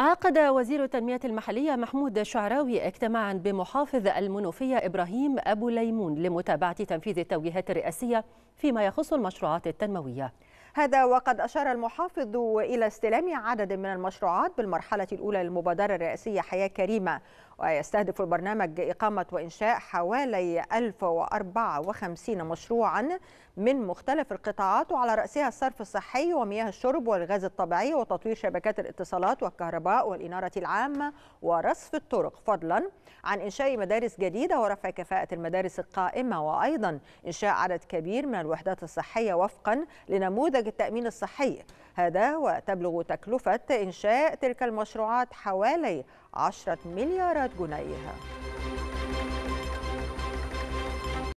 عقد وزير التنمية المحلية محمود شعراوي اجتماعا بمحافظ المنوفية إبراهيم أبو ليمون لمتابعة تنفيذ التوجيهات الرئاسية فيما يخص المشروعات التنموية هذا وقد أشار المحافظ إلى استلام عدد من المشروعات بالمرحلة الأولى للمبادرة الرئاسية حياة كريمة ويستهدف البرنامج إقامة وإنشاء حوالي 1054 مشروعا من مختلف القطاعات وعلى رأسها الصرف الصحي ومياه الشرب والغاز الطبيعي وتطوير شبكات الاتصالات والكهرباء والإنارة العامة ورصف الطرق فضلا عن إنشاء مدارس جديدة ورفع كفاءة المدارس القائمة وأيضا إنشاء عدد كبير من الوحدات الصحية وفقا لنموذج التأمين الصحي هذا وتبلغ تكلفة إنشاء تلك المشروعات حوالي 10 مليارات جنيه